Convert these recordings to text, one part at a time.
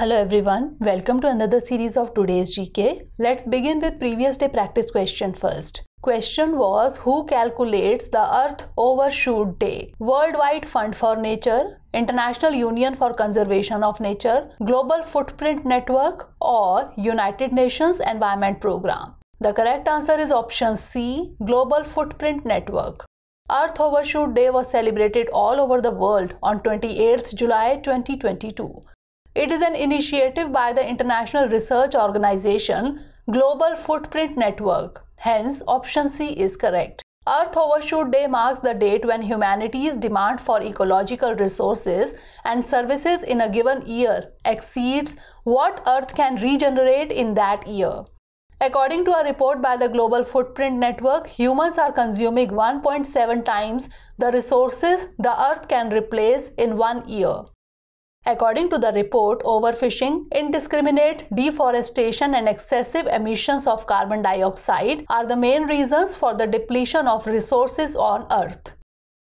Hello everyone, welcome to another series of today's GK. Let's begin with previous day practice question first. Question was who calculates the Earth Overshoot Day? Worldwide Fund for Nature, International Union for Conservation of Nature, Global Footprint Network or United Nations Environment Programme? The correct answer is option C, Global Footprint Network. Earth Overshoot Day was celebrated all over the world on 28th July 2022. It is an initiative by the international research organization Global Footprint Network. Hence, option C is correct. Earth Overshoot Day marks the date when humanity's demand for ecological resources and services in a given year exceeds what Earth can regenerate in that year. According to a report by the Global Footprint Network, humans are consuming 1.7 times the resources the Earth can replace in one year. According to the report, overfishing, indiscriminate deforestation and excessive emissions of carbon dioxide are the main reasons for the depletion of resources on earth.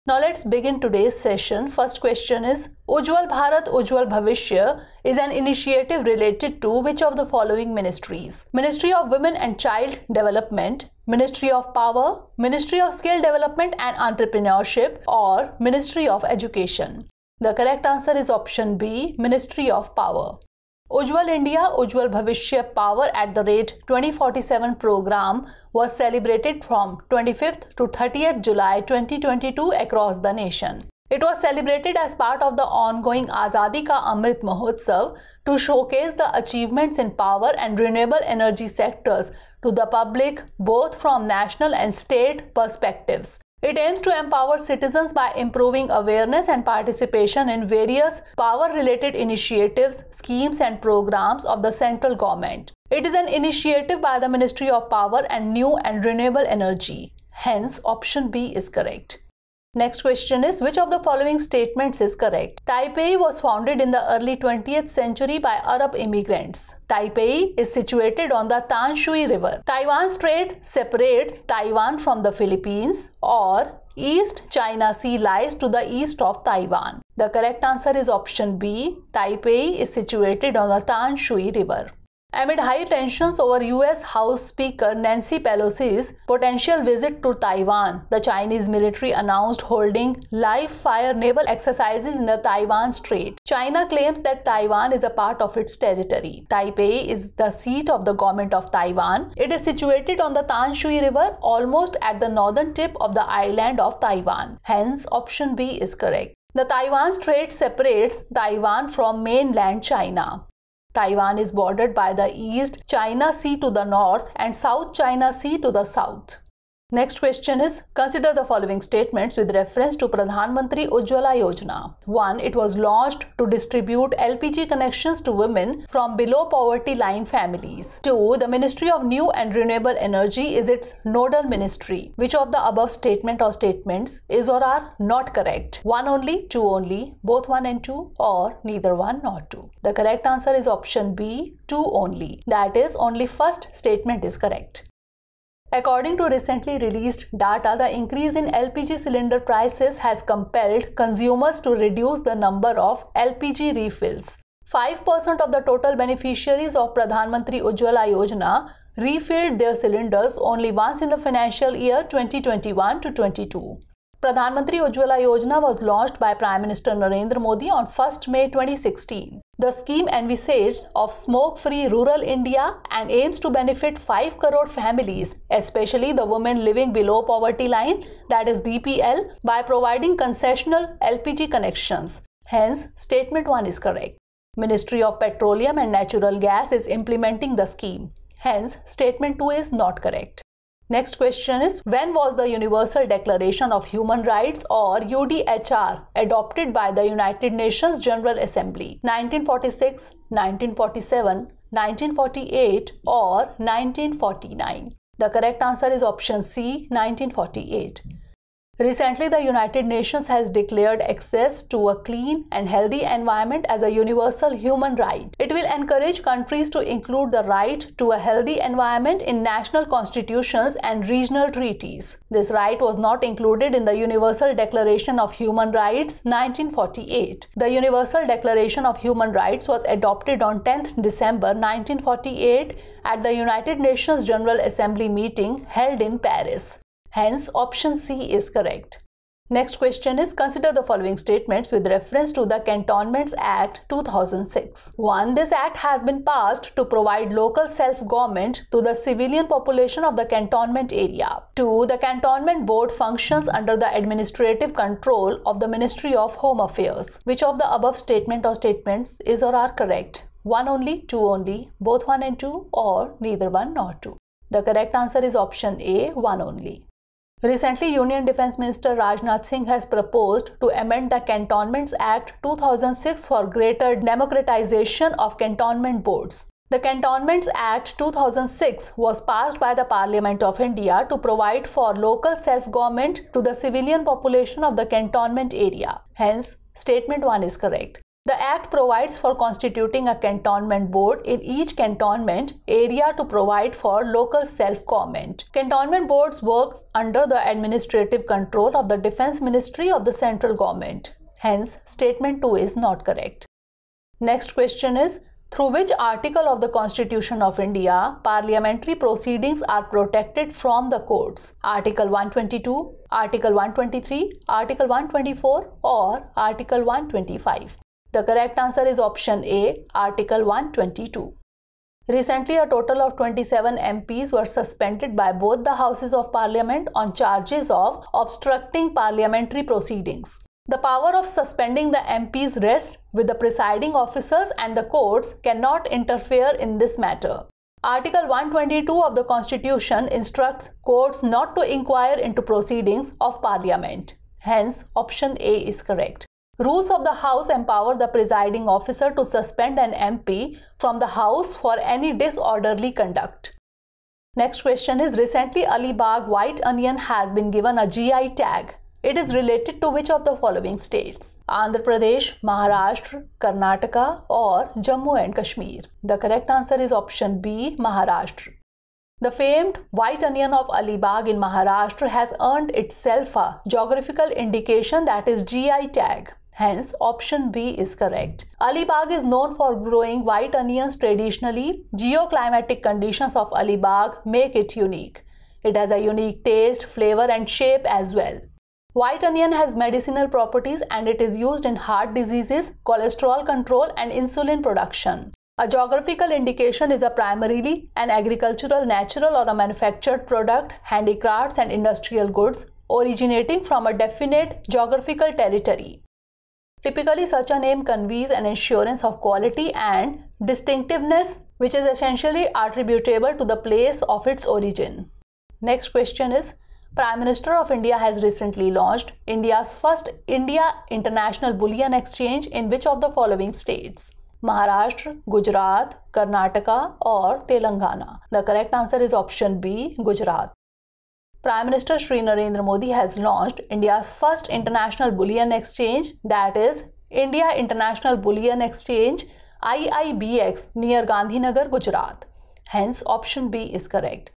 Now let's begin today's session. First question is Ujjwal Bharat Ujjwal Bhavishya is an initiative related to which of the following ministries? Ministry of Women and Child Development, Ministry of Power, Ministry of Skill Development and Entrepreneurship or Ministry of Education. The correct answer is option B Ministry of Power. Ujwal India Ujwal Bhavishya Power at the Rate 2047 program was celebrated from 25th to 30th July 2022 across the nation. It was celebrated as part of the ongoing Azadi Ka Amrit Mahotsav to showcase the achievements in power and renewable energy sectors to the public both from national and state perspectives. It aims to empower citizens by improving awareness and participation in various power related initiatives, schemes, and programs of the central government. It is an initiative by the Ministry of Power and New and Renewable Energy. Hence, option B is correct. Next question is which of the following statements is correct? Taipei was founded in the early 20th century by Arab immigrants. Taipei is situated on the Tan Shui River. Taiwan Strait separates Taiwan from the Philippines or East China Sea lies to the east of Taiwan. The correct answer is option B. Taipei is situated on the Tan Shui River amid high tensions over US House Speaker Nancy Pelosi's potential visit to Taiwan. The Chinese military announced holding live fire naval exercises in the Taiwan Strait. China claims that Taiwan is a part of its territory. Taipei is the seat of the government of Taiwan. It is situated on the Tan Shui River, almost at the northern tip of the island of Taiwan. Hence, option B is correct. The Taiwan Strait separates Taiwan from mainland China. Taiwan is bordered by the East China Sea to the north and South China Sea to the south. Next question is consider the following statements with reference to Pradhan Mantri Ujjwala Yojana. 1. It was launched to distribute LPG connections to women from below poverty line families. 2. The Ministry of New and Renewable Energy is its nodal ministry. Which of the above statement or statements is or are not correct? 1 only, 2 only, both 1 and 2 or neither 1 nor 2. The correct answer is option B, 2 only. That is only first statement is correct. According to recently released data, the increase in LPG cylinder prices has compelled consumers to reduce the number of LPG refills. 5% of the total beneficiaries of Pradhan Mantri Ujjwala Yojana refilled their cylinders only once in the financial year 2021 to 22. Pradhan Ujjwala Yojana was launched by Prime Minister Narendra Modi on 1st May 2016. The scheme envisages of smoke-free rural India and aims to benefit 5 crore families, especially the women living below poverty line that is BPL by providing concessional LPG connections. Hence, statement 1 is correct. Ministry of Petroleum and Natural Gas is implementing the scheme. Hence, statement 2 is not correct. Next question is When was the Universal Declaration of Human Rights or UDHR adopted by the United Nations General Assembly? 1946, 1947, 1948, or 1949? The correct answer is option C 1948. Recently, the United Nations has declared access to a clean and healthy environment as a universal human right. It will encourage countries to include the right to a healthy environment in national constitutions and regional treaties. This right was not included in the Universal Declaration of Human Rights 1948. The Universal Declaration of Human Rights was adopted on 10 December 1948 at the United Nations General Assembly meeting held in Paris. Hence, option C is correct. Next question is consider the following statements with reference to the Cantonments Act 2006. 1. This act has been passed to provide local self-government to the civilian population of the cantonment area. 2. The cantonment board functions under the administrative control of the Ministry of Home Affairs. Which of the above statement or statements is or are correct? 1 only, 2 only, both 1 and 2 or neither 1 nor 2. The correct answer is option A, 1 only. Recently, Union Defence Minister Rajnath Singh has proposed to amend the Cantonments Act 2006 for greater democratization of cantonment boards. The Cantonments Act 2006 was passed by the Parliament of India to provide for local self-government to the civilian population of the cantonment area. Hence, statement 1 is correct. The Act provides for constituting a cantonment board in each cantonment area to provide for local self-government. Cantonment boards works under the administrative control of the Defense Ministry of the central government. Hence, statement 2 is not correct. Next question is, through which article of the Constitution of India parliamentary proceedings are protected from the courts? Article 122, Article 123, Article 124 or Article 125? The correct answer is option A, Article 122. Recently, a total of 27 MPs were suspended by both the Houses of Parliament on charges of obstructing parliamentary proceedings. The power of suspending the MPs rests with the presiding officers and the courts cannot interfere in this matter. Article 122 of the Constitution instructs courts not to inquire into proceedings of Parliament. Hence, option A is correct. Rules of the House empower the presiding officer to suspend an MP from the House for any disorderly conduct. Next question is recently Bagh white onion has been given a GI tag. It is related to which of the following states? Andhra Pradesh, Maharashtra, Karnataka or Jammu and Kashmir? The correct answer is option B, Maharashtra. The famed white onion of Bagh in Maharashtra has earned itself a geographical indication that is GI tag. Hence, option B is correct. Alibag is known for growing white onions traditionally. Geoclimatic conditions of Alibag make it unique. It has a unique taste, flavor and shape as well. White onion has medicinal properties and it is used in heart diseases, cholesterol control and insulin production. A geographical indication is a primarily an agricultural, natural or a manufactured product, handicrafts and industrial goods originating from a definite geographical territory. Typically, such a name conveys an assurance of quality and distinctiveness, which is essentially attributable to the place of its origin. Next question is Prime Minister of India has recently launched India's first India International Bullion Exchange in which of the following states? Maharashtra, Gujarat, Karnataka, or Telangana? The correct answer is option B Gujarat. Prime Minister Sri Narendra Modi has launched India's first international bullion exchange, that is, India International Bullion Exchange IIBX near Gandhinagar, Gujarat. Hence, option B is correct.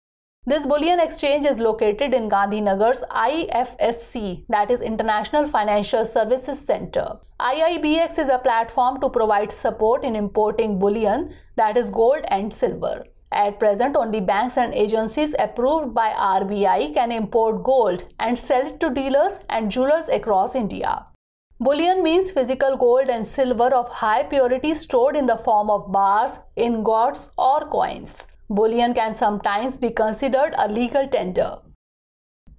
This bullion exchange is located in Gandhinagar's IFSC, that is International Financial Services Center. IIBX is a platform to provide support in importing bullion, that is gold and silver. At present, only banks and agencies approved by RBI can import gold and sell it to dealers and jewelers across India. Bullion means physical gold and silver of high purity stored in the form of bars, ingots, or coins. Bullion can sometimes be considered a legal tender.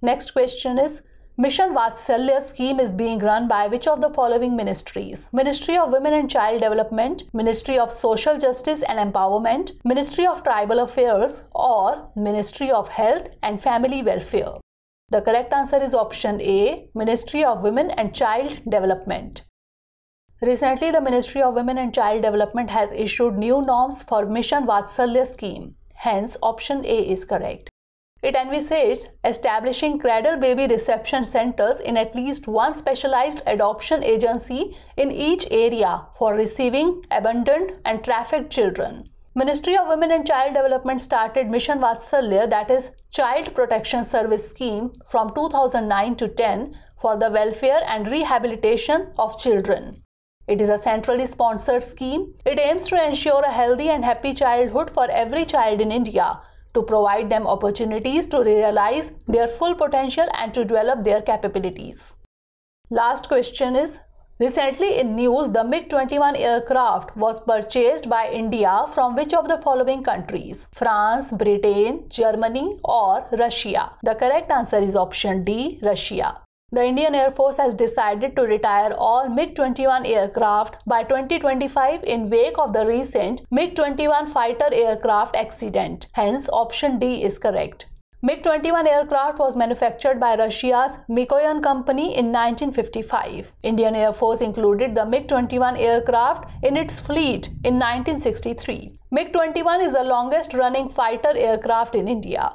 Next question is Mission Vatsalya scheme is being run by which of the following ministries? Ministry of Women and Child Development, Ministry of Social Justice and Empowerment, Ministry of Tribal Affairs, or Ministry of Health and Family Welfare. The correct answer is option A Ministry of Women and Child Development. Recently, the Ministry of Women and Child Development has issued new norms for Mission Vatsalya scheme. Hence, option A is correct. It envisaged establishing cradle baby reception centers in at least one specialized adoption agency in each area for receiving abandoned and trafficked children. Ministry of Women and Child Development started Mission Vatsalya that is Child Protection Service scheme from 2009 to 10 for the welfare and rehabilitation of children. It is a centrally sponsored scheme. It aims to ensure a healthy and happy childhood for every child in India to provide them opportunities to realize their full potential and to develop their capabilities. Last question is Recently in news, the MiG 21 aircraft was purchased by India from which of the following countries? France, Britain, Germany, or Russia? The correct answer is option D Russia. The Indian Air Force has decided to retire all MiG 21 aircraft by 2025 in wake of the recent MiG 21 fighter aircraft accident. Hence, option D is correct. MiG 21 aircraft was manufactured by Russia's Mikoyan company in 1955. Indian Air Force included the MiG 21 aircraft in its fleet in 1963. MiG 21 is the longest running fighter aircraft in India.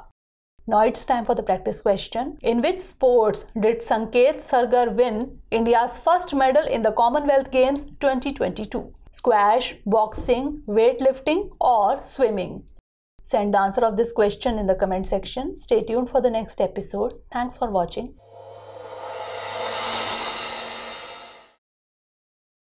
Now it's time for the practice question. In which sports did Sanket Sargar win India's first medal in the Commonwealth Games 2022? Squash, boxing, weightlifting, or swimming? Send the answer of this question in the comment section. Stay tuned for the next episode. Thanks for watching.